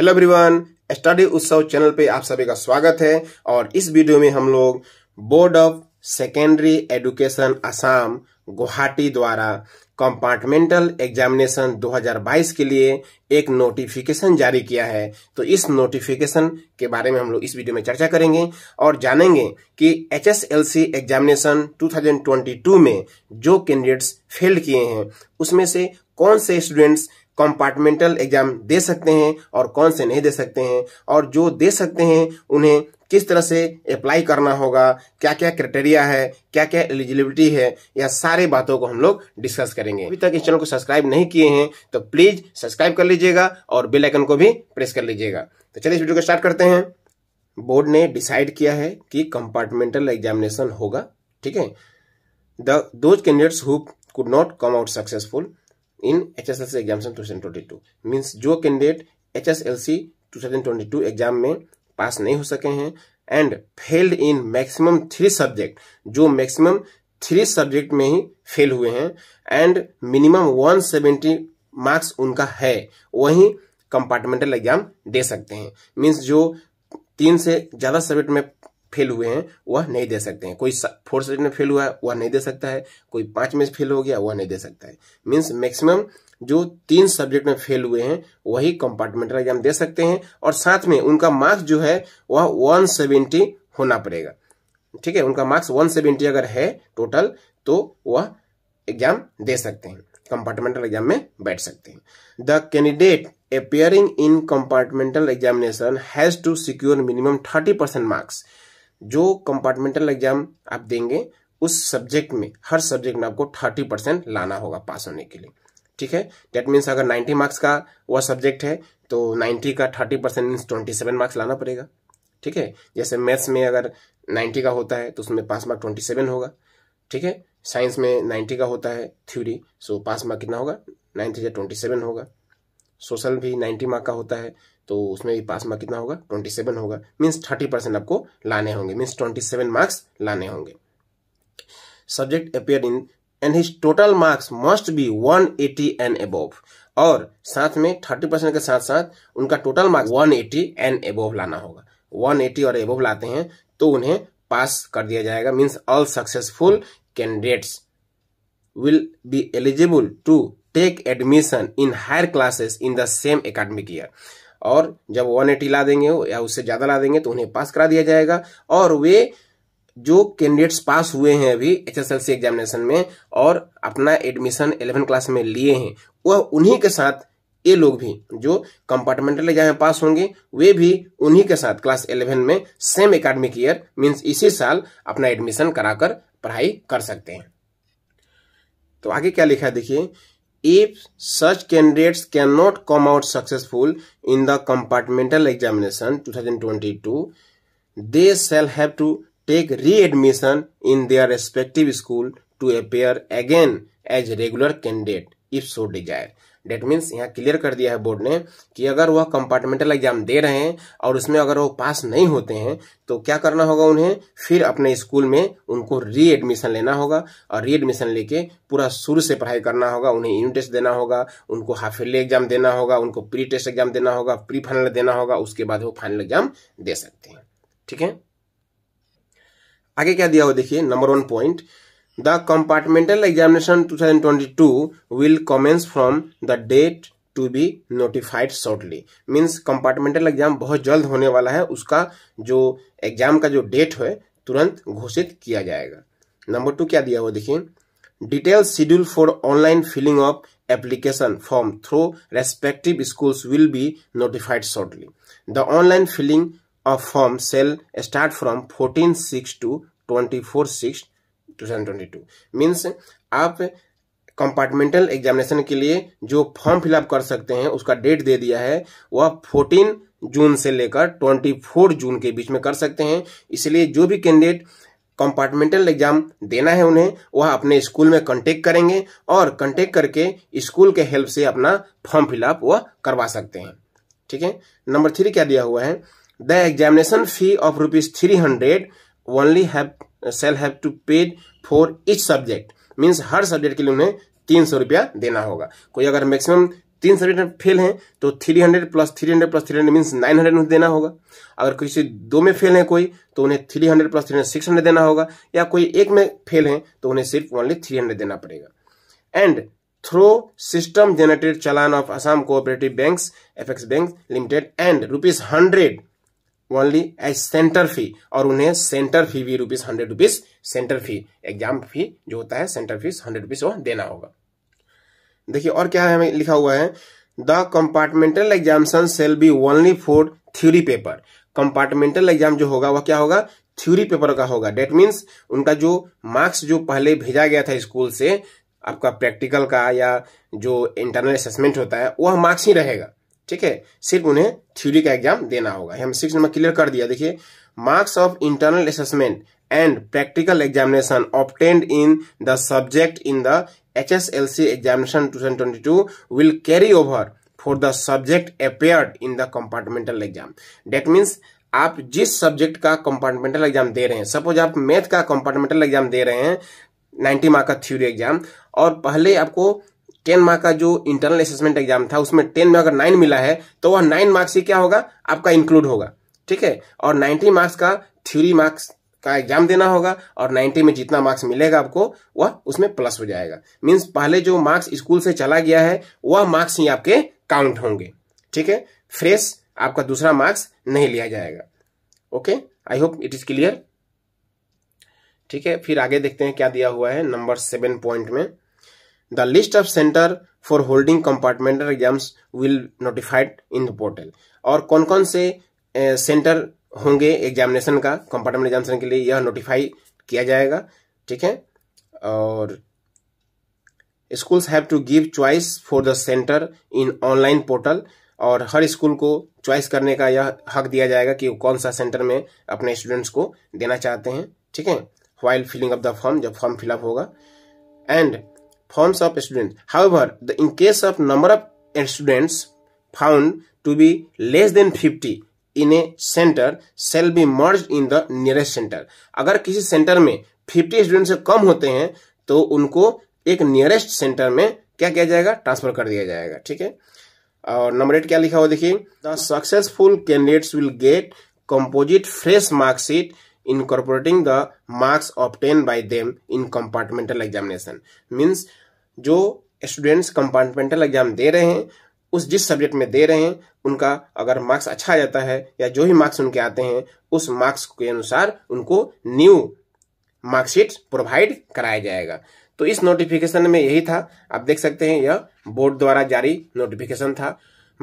Hello everyone study Utsav channel पे आप सभी का स्वागत है और इस वीडियो में हम लोग board of secondary education Assam Guwahati द्वारा कंपार्टमेंटल एग्जामिनेशन 2022 के लिए एक नोटिफिकेशन जारी किया है तो इस नोटिफिकेशन के बारे में हम लोग इस वीडियो में चर्चा करेंगे और जानेंगे कि एच एग्जामिनेशन 2022 में जो कैंडिडेट्स फेल किए हैं उसमें से कौन से स्टूडेंट्स कॉम्पार्टमेंटल एग्जाम दे सकते हैं और कौन से नहीं दे सकते हैं और जो दे सकते हैं उन्हें किस तरह से अप्लाई करना होगा क्या क्या क्राइटेरिया है क्या क्या एलिजिबिलिटी है यह सारे बातों को हम लोग डिस्कस करेंगे अभी तक इस चैनल को सब्सक्राइब नहीं किए हैं तो प्लीज सब्सक्राइब कर लीजिएगा और बेल आइकन को भी प्रेस कर लीजिएगा तो चलिए इस वीडियो को स्टार्ट करते हैं बोर्ड ने डिसाइड किया है कि कंपार्टमेंटल एग्जामिनेशन होगा ठीक है the those candidates who could not come out successful in H in HSLC examination 2022 means जो candidate H S L C 2022 exam में पास नहीं हो सके हैं and failed in maximum three subject जो मैक्सिमम थ्री सब्जेक्ट में ही fail हुए हैं एंड मिनिमम 170 मार्क्स उनका है वही कंपार्टमेंटल एग्जाम दे सकते हैं मीन्स जो तीन से ज़्यादा सब्जेक्ट में फेल हुए हैं वह नहीं दे सकते हैं कोई फोर सब्जेक्ट में फेल हुआ है वह नहीं दे सकता है कोई पांच में फेल हो गया वह नहीं दे सकता है मीन्स मैक्सिमम जो तीन सब्जेक्ट में फेल हुए हैं वही कंपार्टमेंटल एग्जाम दे सकते हैं और साथ में उनका मार्क्स जो है वह वन सेवेंटी होना पड़ेगा ठीक है उनका मार्क्स वन सेवेंटी अगर है टोटल तो वह एग्जाम दे सकते हैं कंपार्टमेंटल एग्जाम में बैठ सकते हैं the candidate in compartmental examination has to secure minimum thirty percent marks जो कंपार्टमेंटल एग्जाम आप देंगे उस सब्जेक्ट में हर सब्जेक्ट में आपको थर्टी परसेंट लाना होगा पास होने के लिए ठीक है डेट मीन्स अगर नाइन्टी मार्क्स का वह सब्जेक्ट है तो नाइन्टी का thirty percent means twenty seven marks लाना पड़ेगा ठीक है जैसे मैथ्स में अगर नाइन्टी का होता है तो उसमें पास मार्क ट्वेंटी सेवन होगा ठीक है साइंस में नाइन्टी का होता है थ्योरी सो पास मार्क कितना होगा नाइन्थी या ट्वेंटी सेवन होगा सोशल भी नाइन्टी मार्क का होता है तो उसमें भी पास मार्क कितना होगा ट्वेंटी सेवन होगा मीन्स थर्टी परसेंट आपको लाने होंगे मीन्स ट्वेंटी सेवन मार्क्स लाने होंगे subject appear in and his total marks must be 180 and above और साथ में 30 परसेंट के साथ साथ उनका टोटल मार्क्स 180 एंड एबोव लाना होगा 180 और एबोव लाते हैं तो उन्हें पास कर दिया जाएगा means all successful candidates will be eligible to take admission in higher classes in the same academic year और जब 180 ला देंगे या उससे ज़्यादा ला देंगे तो उन्हें पास करा दिया जाएगा और वे जो कैंडिडेट्स पास हुए हैं अभी एच एस एग्जामिनेशन में और अपना एडमिशन इलेवन क्लास में लिए हैं वह उन्हीं के साथ ये लोग भी जो कंपार्टमेंटल एग्जाम पास होंगे वे भी उन्हीं के साथ क्लास इलेवन में सेम एकेडमिक ईयर मींस इसी साल अपना एडमिशन कराकर पढ़ाई कर सकते हैं तो आगे क्या लिखा है देखिए if such candidates cannot come out successful in the compartmental examination 2022 they shall have to take readmission in their respective school to appear again as regular candidate if so desired that means यहाँ clear कर दिया है board ने कि अगर वह compartmental exam दे रहे हैं और उसमें अगर वो पास नहीं होते हैं तो क्या करना होगा उन्हें फिर अपने स्कूल में उनको री एडमिशन लेना होगा और री एडमिशन लेके पूरा शुरू से पढ़ाई करना होगा उन्हें यूनिट टेस्ट देना होगा उनको हाफ हाफिली एग्जाम देना होगा उनको प्री टेस्ट एग्जाम देना होगा प्री फाइनल देना होगा उसके बाद वो फाइनल एग्जाम दे सकते हैं ठीक है आगे क्या दिया हो देखिए number one point two thousand twenty 2022 will commence from the date to be notified shortly means compartmental exam बहुत जल्द होने वाला है उसका जो एग्जाम का जो डेट है तुरंत घोषित किया जाएगा नंबर टू क्या दिया हुआ देखिए detail schedule for online filling of application form through respective schools will be notified shortly the online filling of form shall start from fourteen six to twenty four six 2022 means आप compartmental examination के लिए जो form fill up कर सकते हैं उसका date दे दिया है वह 14 जून से लेकर 24 जून के बीच में कर सकते हैं इसलिए जो भी कैंडिडेट कंपार्टमेंटल एग्जाम देना है उन्हें वह अपने स्कूल में कांटेक्ट करेंगे और कांटेक्ट करके स्कूल के हेल्प से अपना फॉर्म फिलअप वह करवा सकते हैं ठीक है नंबर थ्री क्या दिया हुआ है the examination fee of rupees three hundred only have shall have to paid for each subject means हर सब्जेक्ट के लिए उन्हें तीन सौ रुपया देना होगा कोई अगर मैक्सिमम तीन सब्जेक्ट फेल हैं तो three hundred plus three hundred plus three hundred means nine hundred उन्हें देना होगा अगर किसी दो में फेल है कोई तो उन्हें three hundred plus three hundred six hundred देना होगा या कोई एक में फेल है तो उन्हें सिर्फ ओनली थ्री हंड्रेड देना पड़ेगा and through system generated challan of Assam cooperative banks apex bank limited and rupees hundred only as centre fee और उन्हें सेंटर फी भी rupees hundred rupees centre fee exam fee जो होता है सेंटर फीस हंड्रेड रुपीज वो देना होगा देखिए और क्या है लिखा हुआ है the compartmental examination shall be only for theory paper compartmental exam जो होगा वह क्या होगा थ्योरी पेपर का होगा डेट मीन्स उनका जो मार्क्स जो पहले भेजा गया था स्कूल से आपका प्रैक्टिकल का या जो इंटरनल असेसमेंट होता है वह मार्क्स ही रहेगा ठीक है सिर्फ उन्हें थ्योरी का एग्जाम देना होगा हम सिक्स नंबर क्लियर कर दिया देखिए marks of internal assessment and practical examination obtained in the subject in the H S L C examination two thousand twenty two will carry over for the subject appear in the compartmental exam that means आप जिस subject का compartmental exam दे रहे हैं suppose आप math का compartmental exam दे रहे हैं नाइन्टी मार्क का थ्योरी एग्जाम और पहले आपको टेन मार्क का जो इंटरनल असेसमेंट एग्जाम था उसमें टेन में अगर नाइन मिला है तो वह नाइन मार्क्स ही क्या होगा आपका इंक्लूड होगा ठीक है और नाइन्टी मार्क्स का थ्योरी मार्क्स का एग्जाम देना होगा और 90 में जितना मार्क्स मिलेगा आपको वह उसमें प्लस हो जाएगा मीन्स पहले जो मार्क्स स्कूल से चला गया है वह मार्क्स ही आपके काउंट होंगे ठीक है फ्रेश आपका दूसरा मार्क्स नहीं लिया जाएगा okay I hope it is clear ठीक है फिर आगे देखते हैं क्या दिया हुआ है नंबर सेवन पॉइंट में The list of center for holding compartmental exams will notified in the portal. और कौन कौन से सेंटर होंगे एग्जामिनेशन का कंपार्टमेंट एग्जामिनेशन के लिए यह नोटिफाई किया जाएगा ठीक है और schools have to give choice for the centre in online portal और हर स्कूल को चॉइस करने का यह हक दिया जाएगा कि वो कौन सा सेंटर में अपने स्टूडेंट्स को देना चाहते हैं ठीक है while filling up the form जब फॉर्म फिलअप होगा and forms of students. However, the, in case of number of students found to be less than 50 in a center shall be merged in the nearest center. अगर किसी centre में 50 student से कम होते हैं तो उनको एक नियरेस्ट सेंटर में क्या किया जाएगा ट्रांसफर कर दिया जाएगा ठीक है और नंबर एट क्या लिखा हुआ देखिए the successful candidates will get composite fresh marksheet incorporating the marks obtained by them in compartmental examination means जो स्टूडेंट्स कंपार्टमेंटल एग्जाम दे रहे हैं उस जिस सब्जेक्ट में दे रहे हैं उनका अगर मार्क्स अच्छा आ जाता है या जो भी मार्क्स उनके आते हैं उस मार्क्स के अनुसार उनको न्यू मार्कशीट प्रोवाइड कराया जाएगा तो इस नोटिफिकेशन में यही था आप देख सकते हैं यह बोर्ड द्वारा जारी नोटिफिकेशन था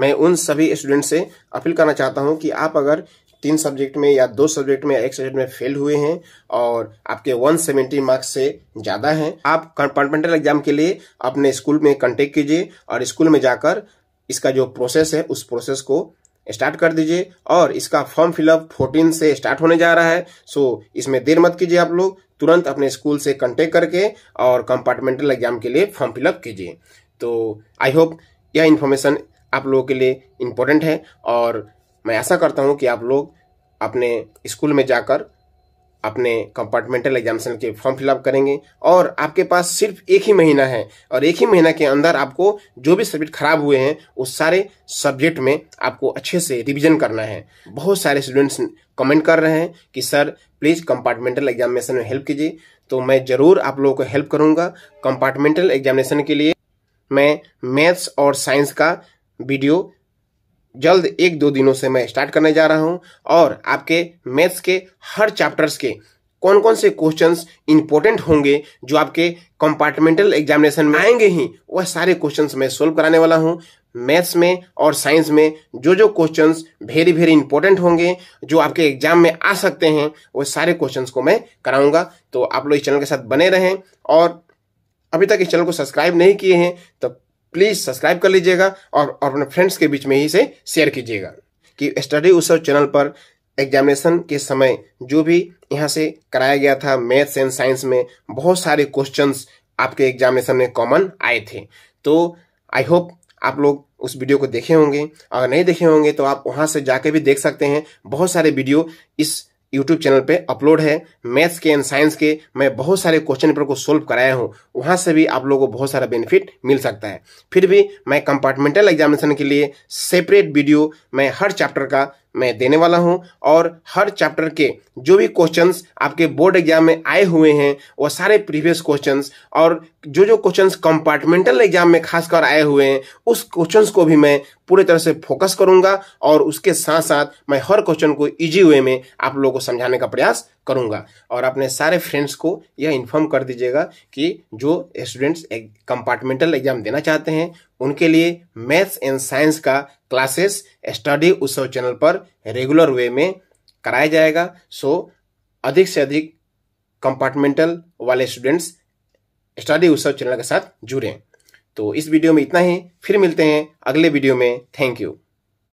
मैं उन सभी स्टूडेंट से अपील करना चाहता हूं कि आप अगर तीन सब्जेक्ट में या दो सब्जेक्ट में एक सब्जेक्ट में फेल हुए हैं और आपके 170 मार्क्स से ज़्यादा हैं आप कंपार्टमेंटल एग्जाम के लिए अपने स्कूल में कंटेक्ट कीजिए और स्कूल में जाकर इसका जो प्रोसेस है उस प्रोसेस को स्टार्ट कर दीजिए और इसका फॉर्म फिलअप फोर्टीन से स्टार्ट होने जा रहा है सो इसमें देर मत कीजिए आप लोग तुरंत अपने स्कूल से कंटेक्ट करके और कंपार्टमेंटल एग्जाम के लिए फॉर्म फिलअप कीजिए तो आई होप यह इन्फॉर्मेशन आप लोगों के लिए इम्पोर्टेंट है और मैं ऐसा करता हूँ कि आप लोग अपने स्कूल में जाकर अपने कंपार्टमेंटल एग्जामेशन के फॉर्म फिलअप करेंगे और आपके पास सिर्फ एक ही महीना है और एक ही महीना के अंदर आपको जो भी सब्जेक्ट खराब हुए हैं उस सारे सब्जेक्ट में आपको अच्छे से रिवीजन करना है बहुत सारे स्टूडेंट्स कमेंट कर रहे हैं कि सर प्लीज़ कंपार्टमेंटल एग्जामिनेशन में हेल्प कीजिए तो मैं ज़रूर आप लोगों को हेल्प करूँगा कंपार्टमेंटल एग्जामिनेशन के लिए मैं मैथ्स और साइंस का वीडियो जल्द एक दो दिनों से मैं स्टार्ट करने जा रहा हूं और आपके मैथ्स के हर चैप्टर्स के कौन कौन से क्वेश्चंस इंपॉर्टेंट होंगे जो आपके कंपार्टमेंटल एग्जामिनेशन में आएंगे ही वह सारे क्वेश्चंस मैं सोल्व कराने वाला हूं मैथ्स में और साइंस में जो जो क्वेश्चंस वेरी वेरी इंपॉर्टेंट होंगे जो आपके एग्जाम में आ सकते हैं वह सारे क्वेश्चंस को मैं कराऊंगा तो आप लोग इस चैनल के साथ बने रहें और अभी तक इस चैनल को सब्सक्राइब नहीं किए हैं तो प्लीज सब्सक्राइब कर लीजिएगा और, और अपने फ्रेंड्स के बीच में ही इसे शेयर कीजिएगा कि स्टडी उत्सव चैनल पर एग्जामिनेशन के समय जो भी यहाँ से कराया गया था मैथ्स एंड साइंस में बहुत सारे क्वेश्चंस आपके एग्जामिनेशन में कॉमन आए थे तो आई होप आप लोग उस वीडियो को देखे होंगे अगर नहीं देखे होंगे तो आप वहां से जाके भी देख सकते हैं बहुत सारे वीडियो इस यूट्यूब चैनल पे अपलोड है मैथ्स के एंड साइंस के मैं बहुत सारे क्वेश्चन पेपर को सोल्व कराया हूँ वहाँ से भी आप लोगों को बहुत सारा बेनिफिट मिल सकता है फिर भी मैं कंपार्टमेंटल एग्जामिनेशन के लिए सेपरेट वीडियो मैं हर चैप्टर का मैं देने वाला हूं और हर चैप्टर के जो भी क्वेश्चंस आपके बोर्ड एग्जाम में आए हुए हैं वो सारे प्रीवियस क्वेश्चंस और जो जो क्वेश्चंस कंपार्टमेंटल एग्जाम में खासकर आए हुए हैं उस क्वेश्चंस को भी मैं पूरी तरह से फोकस करूंगा और उसके साथ साथ मैं हर क्वेश्चन को इजी वे में आप लोगों को समझाने का प्रयास करूँगा और अपने सारे फ्रेंड्स को यह इन्फॉर्म कर दीजिएगा कि जो स्टूडेंट्स एक कंपार्टमेंटल एग्जाम देना चाहते हैं उनके लिए मैथ्स एंड साइंस का क्लासेस स्टडी उत्सव चैनल पर रेगुलर वे में कराया जाएगा सो अधिक से अधिक कंपार्टमेंटल वाले स्टूडेंट्स स्टडी उत्सव चैनल के साथ जुड़ें तो इस वीडियो में इतना ही फिर मिलते हैं अगले वीडियो में थैंक यू